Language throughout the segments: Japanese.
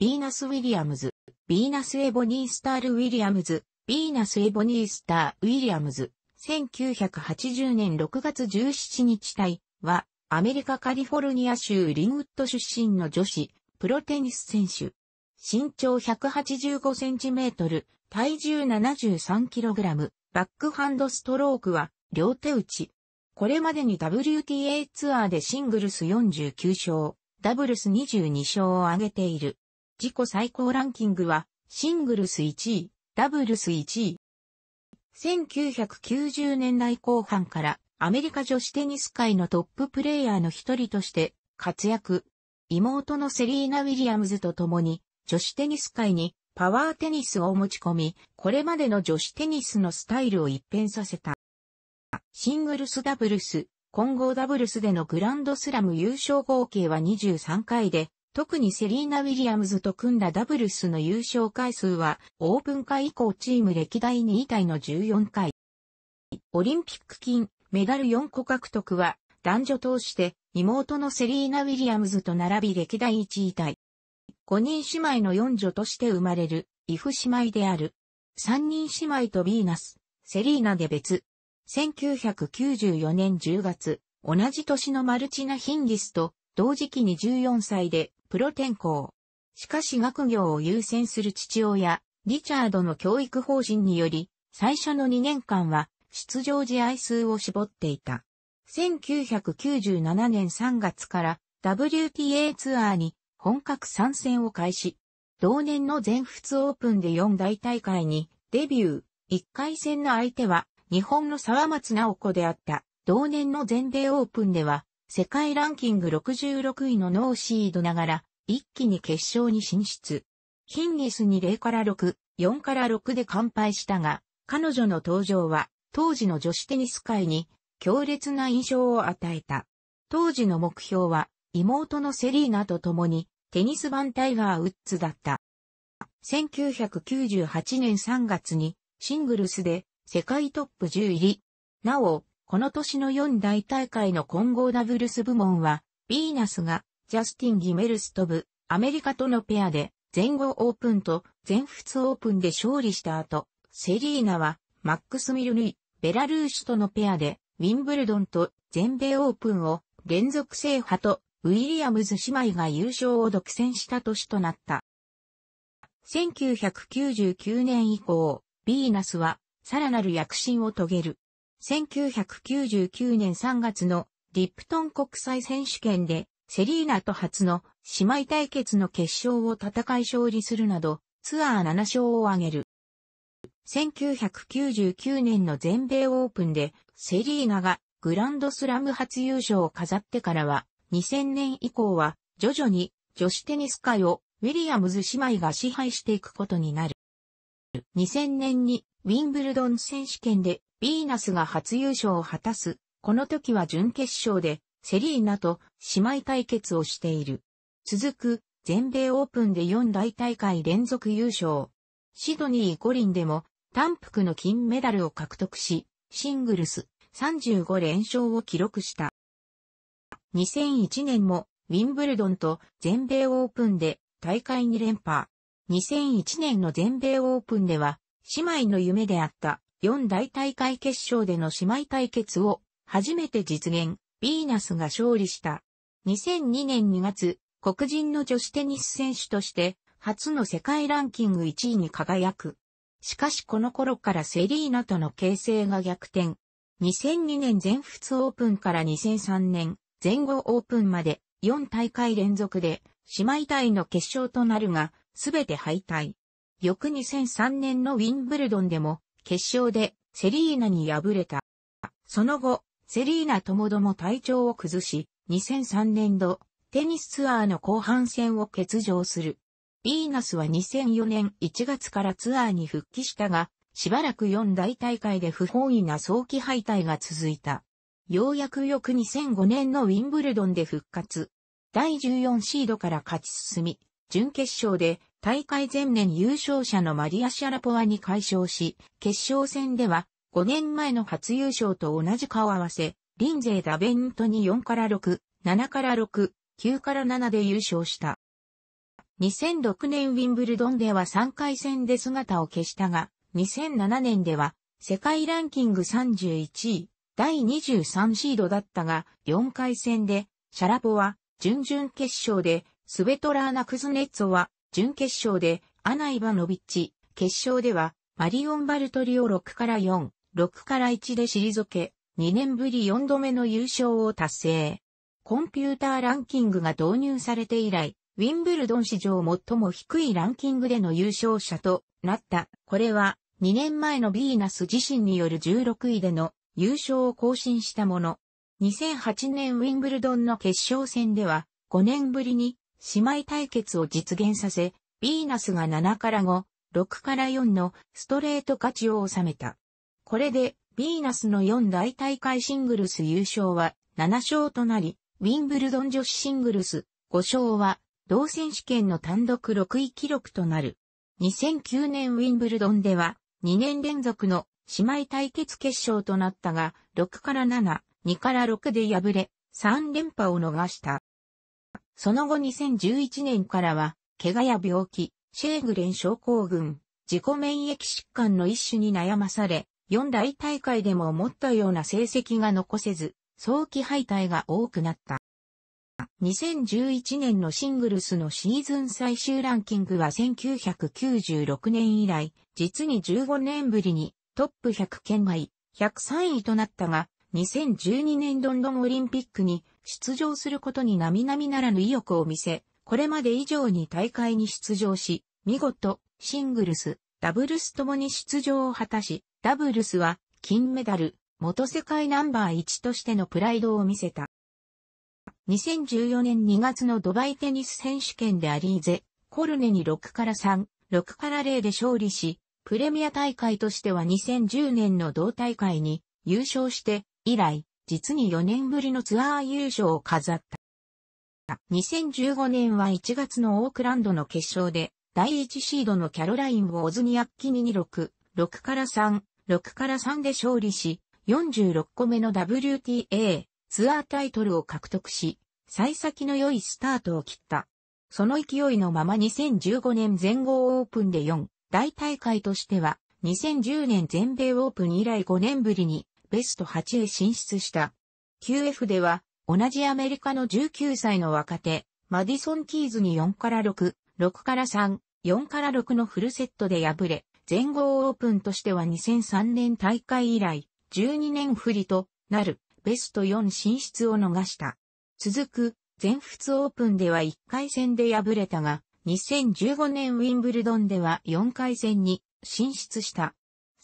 ビーナス・ウィリアムズ、ビーナス・エボニー・スタール・ウィリアムズ、ビーナス・エボニー・スター・ウィリアムズ、1980年6月17日体は、アメリカ・カリフォルニア州リンウッド出身の女子、プロテニス選手。身長185センチメートル、体重73キログラム、バックハンドストロークは、両手打ち。これまでに WTA ツアーでシングルス49勝、ダブルス22勝を挙げている。自己最高ランキングは、シングルス1位、ダブルス1位。1990年代後半からアメリカ女子テニス界のトッププレイヤーの一人として活躍。妹のセリーナ・ウィリアムズと共に女子テニス界にパワーテニスを持ち込み、これまでの女子テニスのスタイルを一変させた。シングルスダブルス、混合ダブルスでのグランドスラム優勝合計は23回で、特にセリーナ・ウィリアムズと組んだダブルスの優勝回数は、オープン会以降チーム歴代2位タイの14回。オリンピック金、メダル4個獲得は、男女通して妹のセリーナ・ウィリアムズと並び歴代1位タイ。5人姉妹の4女として生まれる、イフ姉妹である。3人姉妹とビーナス、セリーナで別。1994年10月、同じ年のマルチナ・ヒンギスと同時期に14歳でプロ転校。しかし学業を優先する父親、リチャードの教育方針により、最初の2年間は出場試合数を絞っていた。1997年3月から WTA ツアーに本格参戦を開始。同年の全仏オープンで4大大会にデビュー。1回戦の相手は日本の沢松直子であった。同年の全米オープンでは世界ランキング66位のノーシードながら、一気に決勝に進出。ヒンギスに0から6、4から6で完敗したが、彼女の登場は、当時の女子テニス界に強烈な印象を与えた。当時の目標は、妹のセリーナと共に、テニス版タイガー・ウッズだった。1998年3月に、シングルスで、世界トップ10入り。なお、この年の4大大会の混合ダブルス部門は、ビーナスがジャスティン・ギメルストブ、アメリカとのペアで、全豪オープンと全仏オープンで勝利した後、セリーナは、マックス・ミルヌイ、ベラルーシュとのペアで、ウィンブルドンと全米オープンを連続制覇と、ウィリアムズ姉妹が優勝を独占した年となった。1999年以降、ビーナスは、さらなる躍進を遂げる。1999年3月のリプトン国際選手権でセリーナと初の姉妹対決の決勝を戦い勝利するなどツアー7勝を挙げる。1999年の全米オープンでセリーナがグランドスラム初優勝を飾ってからは2000年以降は徐々に女子テニス界をウィリアムズ姉妹が支配していくことになる。2000年にウィンブルドン選手権でビーナスが初優勝を果たす、この時は準決勝で、セリーナと姉妹対決をしている。続く、全米オープンで4大大会連続優勝。シドニー五輪でも、単服の金メダルを獲得し、シングルス35連勝を記録した。2001年も、ウィンブルドンと全米オープンで大会2連覇。2001年の全米オープンでは、姉妹の夢であった4大大会決勝での姉妹対決を初めて実現、ビーナスが勝利した。2002年2月、黒人の女子テニス選手として初の世界ランキング1位に輝く。しかしこの頃からセリーナとの形勢が逆転。2002年全仏オープンから2003年全豪オープンまで4大会連続で姉妹対の決勝となるが、すべて敗退。翌2003年のウィンブルドンでも決勝でセリーナに敗れた。その後、セリーナともども体調を崩し、2003年度、テニスツアーの後半戦を欠場する。ビーナスは2004年1月からツアーに復帰したが、しばらく4大大会で不本意な早期敗退が続いた。ようやく翌2005年のウィンブルドンで復活。第14シードから勝ち進み、準決勝で大会前年優勝者のマリア・シャラポワに解消し、決勝戦では5年前の初優勝と同じ顔合わせ、リンゼイ・ダベントに4から6、7から6、9から7で優勝した。2006年ウィンブルドンでは3回戦で姿を消したが、2007年では世界ランキング31位、第23シードだったが、4回戦で、シャラポワ、準々決勝で、スベトラーナ・クズネッツォは準決勝でアナ・イバノビッチ、決勝ではマリオン・バルトリを6から4、6から1で退け、2年ぶり4度目の優勝を達成。コンピューターランキングが導入されて以来、ウィンブルドン史上最も低いランキングでの優勝者となった。これは2年前のビーナス自身による16位での優勝を更新したもの。2008年ウィンブルドンの決勝戦では5年ぶりに姉妹対決を実現させ、ビーナスが7から5、6から4のストレート勝ちを収めた。これで、ビーナスの4大大会シングルス優勝は7勝となり、ウィンブルドン女子シングルス5勝は、同選手権の単独6位記録となる。2009年ウィンブルドンでは、2年連続の姉妹対決決勝となったが、6から7、2から6で敗れ、3連覇を逃した。その後2011年からは、怪我や病気、シェーグレン症候群、自己免疫疾患の一種に悩まされ、四大大会でも思ったような成績が残せず、早期敗退が多くなった。2011年のシングルスのシーズン最終ランキングは1996年以来、実に15年ぶりにトップ100圏外、103位となったが、2012年ロンドンオリンピックに出場することに並々ならぬ意欲を見せ、これまで以上に大会に出場し、見事、シングルス、ダブルスともに出場を果たし、ダブルスは金メダル、元世界ナンバー1としてのプライドを見せた。2014年2月のドバイテニス選手権でアリーゼ、コルネに6から3、6から0で勝利し、プレミア大会としては2010年の同大会に優勝して、以来、実に4年ぶりのツアー優勝を飾った。2015年は1月のオークランドの決勝で、第1シードのキャロラインをオズニアッキに6 6から3、6から3で勝利し、46個目の WTA ツアータイトルを獲得し、幸先の良いスタートを切った。その勢いのまま2015年全豪オープンで4、大大会としては、2010年全米オープン以来5年ぶりにベスト8へ進出した。QF では、同じアメリカの19歳の若手、マディソン・キーズに4から6、6から3、4から6のフルセットで敗れ、全豪オープンとしては2003年大会以来、12年不利となるベスト4進出を逃した。続く全仏オープンでは1回戦で敗れたが、2015年ウィンブルドンでは4回戦に進出した。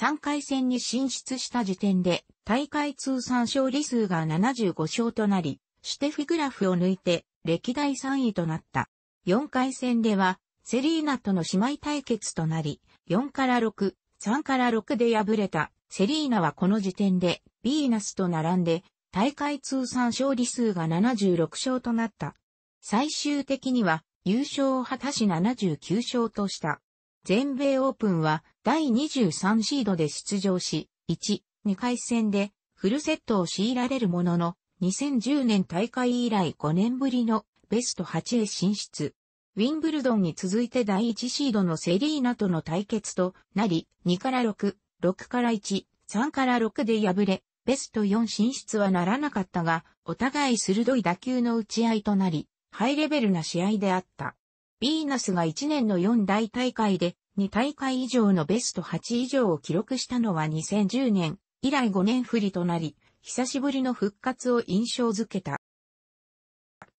3回戦に進出した時点で、大会通算勝利数が75勝となり、シュテフィグラフを抜いて、歴代3位となった。4回戦では、セリーナとの姉妹対決となり、4から6、3から6で敗れた、セリーナはこの時点で、ヴィーナスと並んで、大会通算勝利数が76勝となった。最終的には、優勝を果たし79勝とした。全米オープンは第23シードで出場し、1、2回戦でフルセットを強いられるものの、2010年大会以来5年ぶりのベスト8へ進出。ウィンブルドンに続いて第1シードのセリーナとの対決となり、2から6、6から1、3から6で敗れ、ベスト4進出はならなかったが、お互い鋭い打球の打ち合いとなり、ハイレベルな試合であった。ビーナスが1年の4大大会で2大会以上のベスト8以上を記録したのは2010年以来5年振りとなり、久しぶりの復活を印象づけた。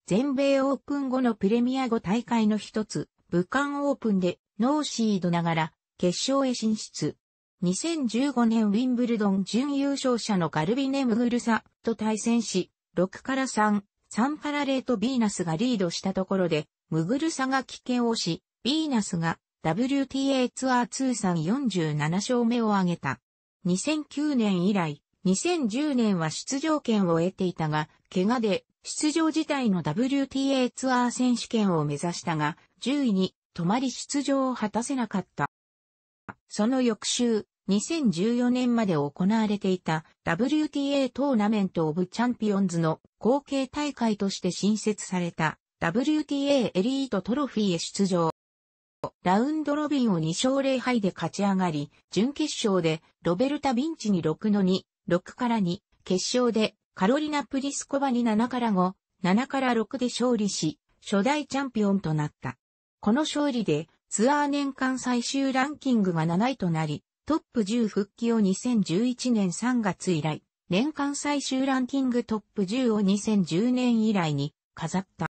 全米オープン後のプレミア5大会の一つ、武漢オープンでノーシードながら決勝へ進出。2015年ウィンブルドン準優勝者のガルビネ・ムグルサと対戦し、6から3、3から0とビーナスがリードしたところで、ムグルサが棄権をし、ビーナスが WTA ツアー通算47勝目を挙げた。2009年以来、2010年は出場権を得ていたが、怪我で出場自体の WTA ツアー選手権を目指したが、10位に止まり出場を果たせなかった。その翌週、2014年まで行われていた WTA トーナメントオブチャンピオンズの後継大会として新設された WTA エリートトロフィーへ出場。ラウンドロビンを2勝0敗で勝ち上がり、準決勝でロベルタ・ビンチに6の2、6から2、決勝でカロリナ・プリスコバに7から5、7から6で勝利し、初代チャンピオンとなった。この勝利でツアー年間最終ランキングが7位となり、トップ10復帰を2011年3月以来、年間最終ランキングトップ10を2010年以来に飾った。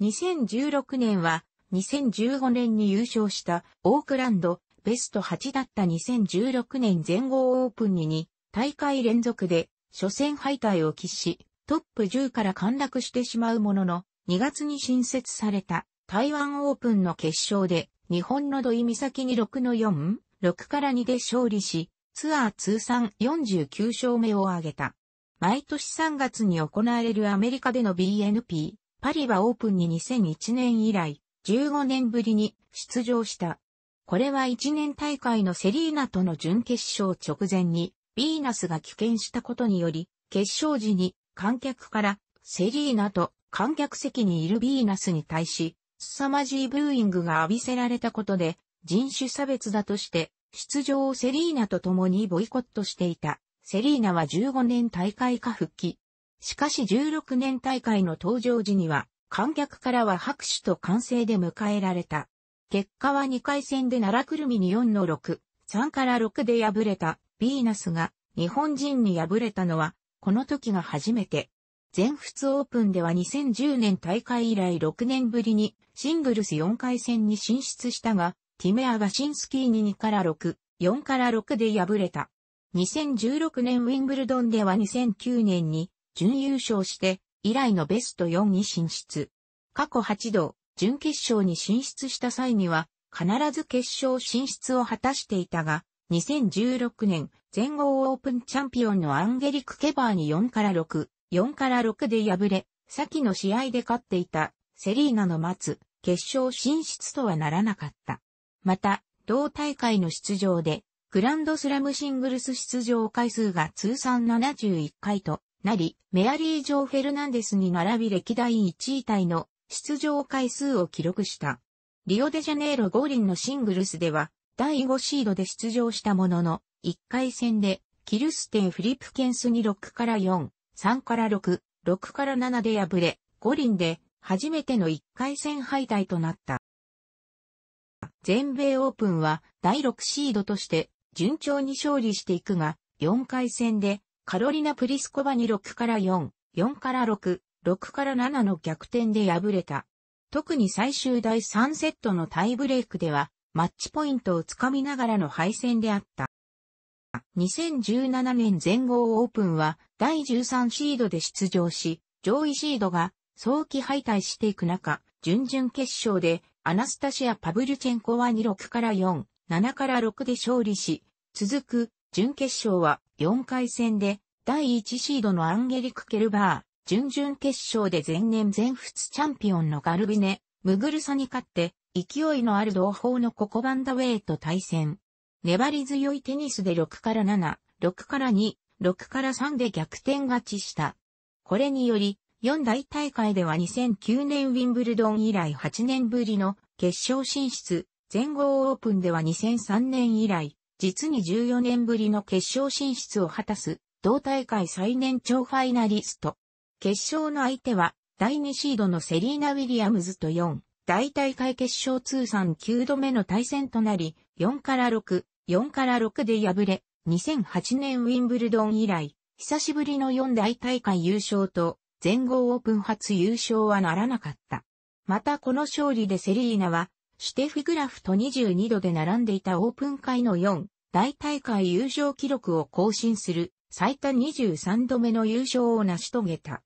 2016年は2015年に優勝したオークランドベスト8だった2016年全豪オープンに2大会連続で初戦敗退を喫しトップ10から陥落してしまうものの2月に新設された台湾オープンの決勝で日本の土井美咲に6の4、6から2で勝利しツアー通算49勝目を挙げた。毎年3月に行われるアメリカでの BNP パリはオープンに2001年以来、15年ぶりに出場した。これは1年大会のセリーナとの準決勝直前に、ビーナスが棄権したことにより、決勝時に観客からセリーナと観客席にいるビーナスに対し、凄まじいブーイングが浴びせられたことで、人種差別だとして、出場をセリーナと共にボイコットしていた。セリーナは15年大会下復帰。しかし16年大会の登場時には、観客からは拍手と歓声で迎えられた。結果は2回戦で奈良くるみに4の6、3から6で敗れたビーナスが日本人に敗れたのはこの時が初めて。全仏オープンでは2010年大会以来6年ぶりにシングルス4回戦に進出したが、ティメア・がシンスキーに2から6、4から6で敗れた。2016年ウィンブルドンでは2009年に準優勝して、以来のベスト4に進出。過去8度、準決勝に進出した際には、必ず決勝進出を果たしていたが、2016年、全豪オープンチャンピオンのアンゲリック・ケバーに4から6、4から6で敗れ、先の試合で勝っていた、セリーナの待つ、決勝進出とはならなかった。また、同大会の出場で、グランドスラムシングルス出場回数が通算71回と、なり、メアリー・ジョー・フェルナンデスに並び歴代1位タイの出場回数を記録した。リオデジャネイロ五輪のシングルスでは、第5シードで出場したものの、1回戦で、キルステン・フリップケンスに6から4、3から6、6から7で敗れ、五輪で初めての1回戦敗退となった。全米オープンは第6シードとして順調に勝利していくが、4回戦でカロリナ・プリスコバに6から4、4から6、6から7の逆転で敗れた。特に最終第3セットのタイブレイクでは、マッチポイントをつかみながらの敗戦であった。2017年全豪オープンは第13シードで出場し、上位シードが早期敗退していく中、準々決勝でアナスタシア・パブルチェンコは26から4、7から6で勝利し、続く準決勝は4回戦で第1シードのアンゲリク・ケルバー、準々決勝で前年全仏チャンピオンのガルビネ、ムグルサに勝って、勢いのある同胞のココバンダウェイと対戦。粘り強いテニスで6から7、6から2、6から3で逆転勝ちした。これにより、四大大会では2009年ウィンブルドン以来8年ぶりの決勝進出、全豪オープンでは2003年以来実に14年ぶりの決勝進出を果たす、同大会最年長ファイナリスト。決勝の相手は、第2シードのセリーナ・ウィリアムズと4、大大会決勝通算9度目の対戦となり、4から6、4から6で敗れ、2008年ウィンブルドン以来、久しぶりの4大大会優勝と、全豪オープン初優勝はならなかった。またこの勝利でセリーナは、シテフグラフと22度で並んでいたオープン会の4、大大会優勝記録を更新する最多23度目の優勝を成し遂げた。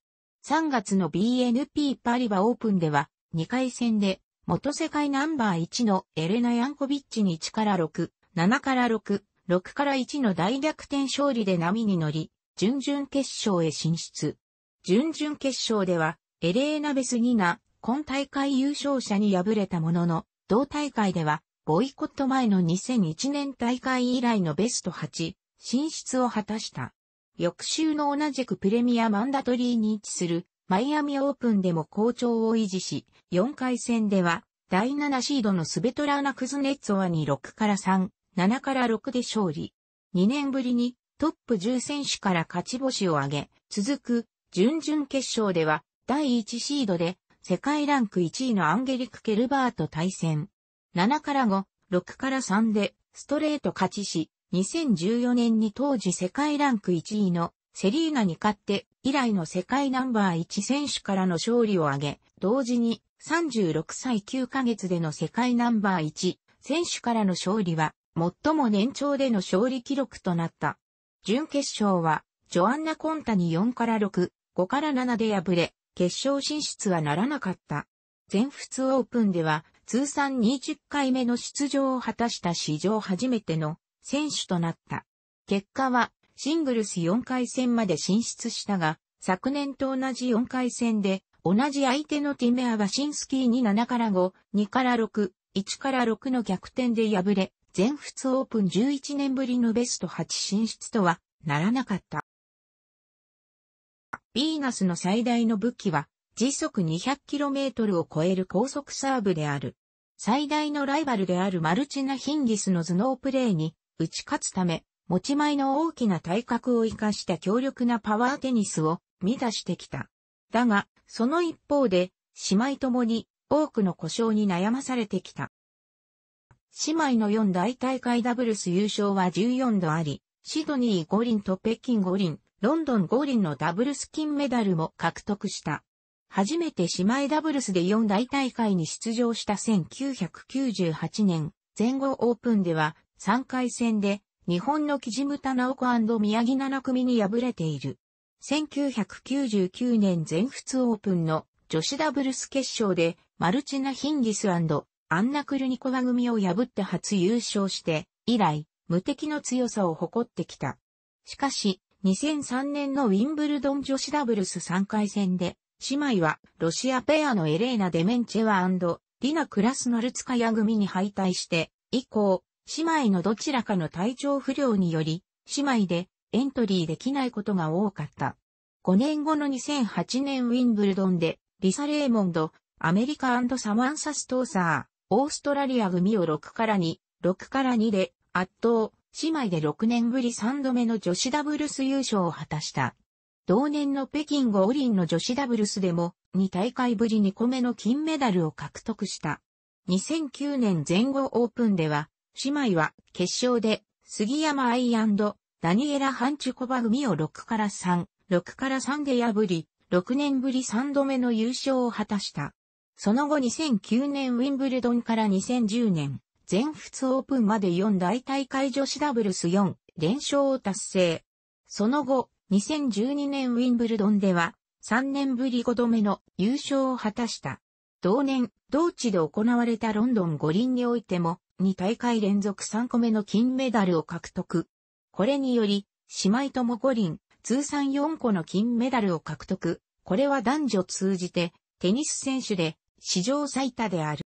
3月の BNP パリバオープンでは2回戦で元世界ナンバー1のエレナ・ヤンコビッチに1から6、7から6、6から1の大逆転勝利で波に乗り、準々決勝へ進出。準々決勝ではエレーナ・ベスニナ、今大会優勝者に敗れたものの、同大会では、ボイコット前の2001年大会以来のベスト8進出を果たした。翌週の同じくプレミアマンダトリーに位置するマイアミオープンでも好調を維持し、4回戦では第7シードのスベトラーナ・クズネッツォワに6から3、7から6で勝利。2年ぶりにトップ10選手から勝ち星を挙げ、続く準々決勝では第1シードで世界ランク1位のアンゲリク・ケルバーと対戦。7から5、6から3でストレート勝ちし、2014年に当時世界ランク1位のセリーナに勝って以来の世界ナンバー1選手からの勝利を挙げ、同時に36歳9ヶ月での世界ナンバー1選手からの勝利は最も年長での勝利記録となった。準決勝はジョアンナ・コンタに4から6、5から7で敗れ、決勝進出はならなかった。全仏オープンでは通算20回目の出場を果たした史上初めての選手となった。結果はシングルス4回戦まで進出したが、昨年と同じ4回戦で同じ相手のティメア・はシンスキーに7から5、2から6、1から6の逆転で敗れ、全仏オープン11年ぶりのベスト8進出とはならなかった。ビーナスの最大の武器は、時速 200km を超える高速サーブである。最大のライバルであるマルチナ・ヒンギスの頭脳プレーに打ち勝つため、持ち前の大きな体格を活かした強力なパワーテニスを見出してきた。だが、その一方で、姉妹ともに多くの故障に悩まされてきた。姉妹の4大大会ダブルス優勝は14度あり、シドニー五輪と北京五輪、ロンドン五輪のダブルス金メダルも獲得した。初めて姉妹ダブルスで四大大会に出場した1998年、全豪オープンでは3回戦で日本の木地ムタナオコ宮城七組に敗れている。1999年全仏オープンの女子ダブルス決勝でマルチナ・ヒンギスアンナ・クルニコワ組を破って初優勝して、以来、無敵の強さを誇ってきた。しかし、2003年のウィンブルドン女子ダブルス3回戦で、姉妹はロシアペアのエレーナ・デメンチェワディナ・クラスノルツカヤ組に敗退して、以降、姉妹のどちらかの体調不良により、姉妹でエントリーできないことが多かった。5年後の2008年ウィンブルドンで、リサ・レーモンド、アメリカサマンサ・ストーサー、オーストラリア組を6から2、6から2で圧倒、姉妹で6年ぶり3度目の女子ダブルス優勝を果たした。同年の北京五輪の女子ダブルスでも2大会ぶり2個目の金メダルを獲得した。2009年前後オープンでは、姉妹は決勝で杉山愛ダニエラ・ハンチュコバ組を6から3、6から3で破り、6年ぶり3度目の優勝を果たした。その後2009年ウィンブルドンから2010年、全仏オープンまで4大大会女子ダブルス4連勝を達成。その後、2012年ウィンブルドンでは、3年ぶり5度目の優勝を果たした。同年、同地で行われたロンドン五輪においても、2大会連続3個目の金メダルを獲得。これにより、姉妹とも五輪、通算4個の金メダルを獲得。これは男女通じて、テニス選手で、史上最多である。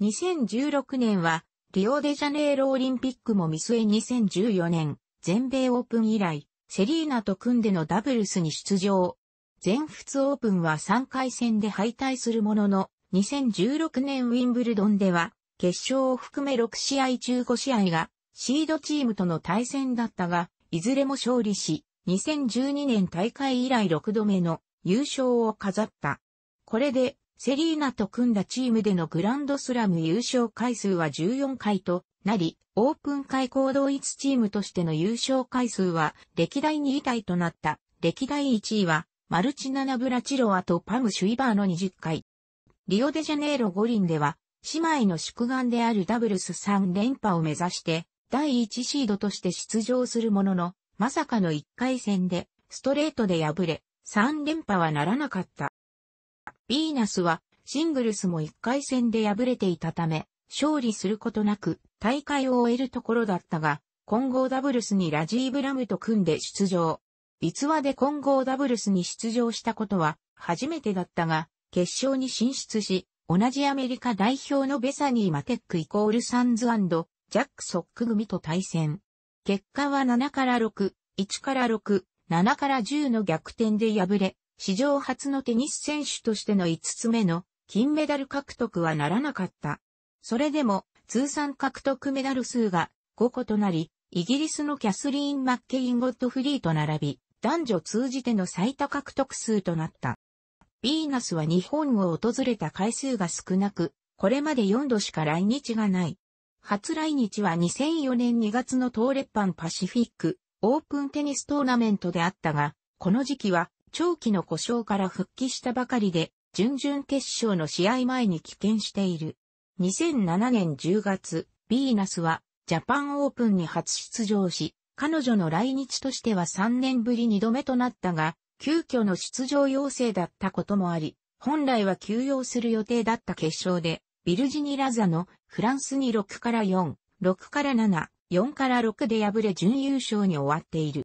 2016年は、リオデジャネイロオリンピックも見据え2014年、全米オープン以来、セリーナと組んでのダブルスに出場。全仏オープンは3回戦で敗退するものの、2016年ウィンブルドンでは、決勝を含め6試合中5試合が、シードチームとの対戦だったが、いずれも勝利し、2012年大会以来6度目の優勝を飾った。これでセリーナと組んだチームでのグランドスラム優勝回数は14回となり、オープン開口同一チームとしての優勝回数は歴代2位タイとなった。歴代1位は、マルチナナブラチロアとパム・シュイバーの20回。リオデジャネイロ五輪では、姉妹の宿願であるダブルス3連覇を目指して、第1シードとして出場するものの、まさかの1回戦で、ストレートで敗れ、3連覇はならなかった。ビーナスはシングルスも1回戦で敗れていたため、勝利することなく大会を終えるところだったが、混合ダブルスにラジーブラムと組んで出場。逸話で混合ダブルスに出場したことは初めてだったが、決勝に進出し、同じアメリカ代表のベサニー・マテックイコールサンズジャック・ソック組と対戦。結果は7から6、1から6、7から10の逆転で敗れ、史上初のテニス選手としての5つ目の金メダル獲得はならなかった。それでも通算獲得メダル数が5個となり、イギリスのキャスリーン・マッケイン・ゴッドフリーと並び、男女通じての最多獲得数となった。ビーナスは日本を訪れた回数が少なく、これまで4度しか来日がない。初来日は2004年2月の東レッパンパシフィックオープンテニストーナメントであったが、この時期は長期の故障から復帰したばかりで、準々決勝の試合前に棄権している。2007年10月、ビーナスはジャパンオープンに初出場し、彼女の来日としては3年ぶり2度目となったが、急遽の出場要請だったこともあり、本来は休養する予定だった決勝で、ビルジニラザのフランスに6から4、6から7、4から6で敗れ準優勝に終わっている。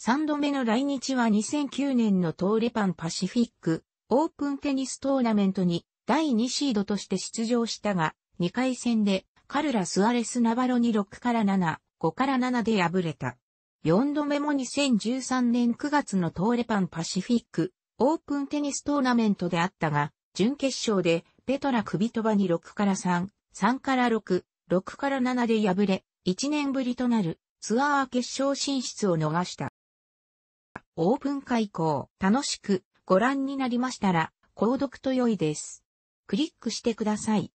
3度目の来日は2009年の東レパンパシフィックオープンテニストーナメントに第2シードとして出場したが、2回戦でカルラ・スアレス・ナバロに6から7、5から7で敗れた。4度目も2013年9月の東レパンパシフィックオープンテニストーナメントであったが、準決勝でペトラ・クビトバに6から3、3から6、6から7で敗れ、1年ぶりとなるツアー決勝進出を逃した。オープン開講、楽しくご覧になりましたら、購読と良いです。クリックしてください。